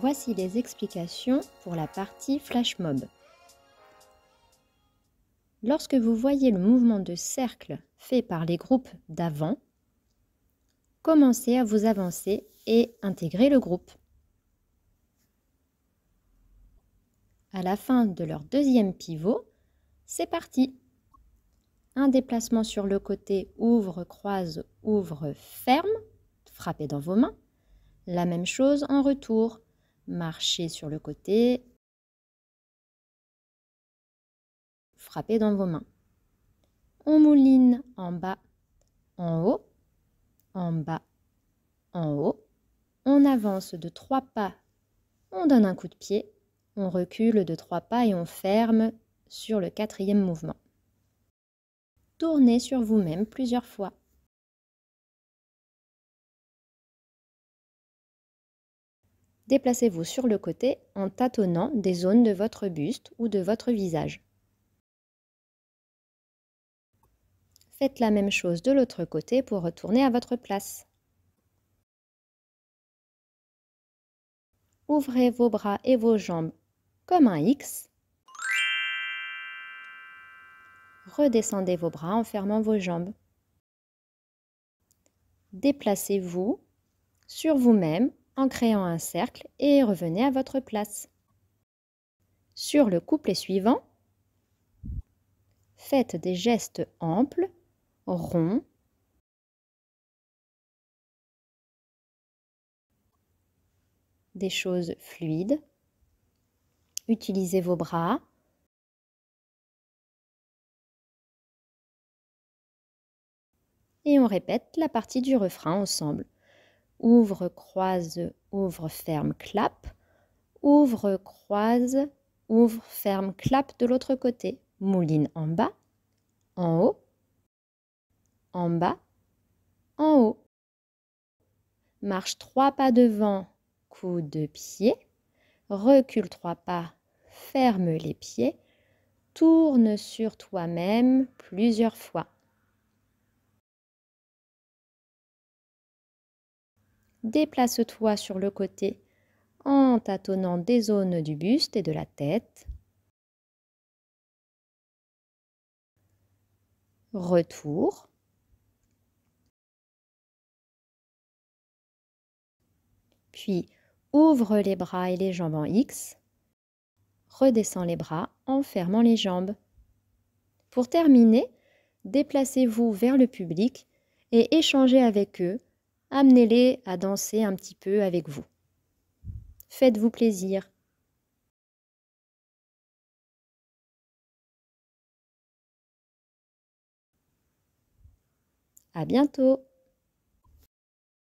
Voici les explications pour la partie flash mob. Lorsque vous voyez le mouvement de cercle fait par les groupes d'avant, commencez à vous avancer et intégrer le groupe. À la fin de leur deuxième pivot, c'est parti. Un déplacement sur le côté ouvre, croise, ouvre, ferme, frappez dans vos mains. La même chose en retour, marchez sur le côté, frappez dans vos mains. On mouline en bas, en haut, en bas, en haut. On avance de trois pas, on donne un coup de pied, on recule de trois pas et on ferme sur le quatrième mouvement. Tournez sur vous-même plusieurs fois. Déplacez-vous sur le côté en tâtonnant des zones de votre buste ou de votre visage. Faites la même chose de l'autre côté pour retourner à votre place. Ouvrez vos bras et vos jambes comme un X. Redescendez vos bras en fermant vos jambes. Déplacez-vous sur vous-même en créant un cercle et revenez à votre place. Sur le couplet suivant, faites des gestes amples, ronds, des choses fluides. Utilisez vos bras. Et on répète la partie du refrain ensemble ouvre, croise, ouvre, ferme, clap, ouvre, croise, ouvre, ferme, clap de l'autre côté, mouline en bas, en haut, en bas, en haut. Marche trois pas devant, coup de pied, recule trois pas, ferme les pieds, tourne sur toi-même plusieurs fois. déplace-toi sur le côté en tâtonnant des zones du buste et de la tête. Retour. Puis ouvre les bras et les jambes en X. Redescends les bras en fermant les jambes. Pour terminer, déplacez-vous vers le public et échangez avec eux amenez-les à danser un petit peu avec vous. Faites-vous plaisir. À bientôt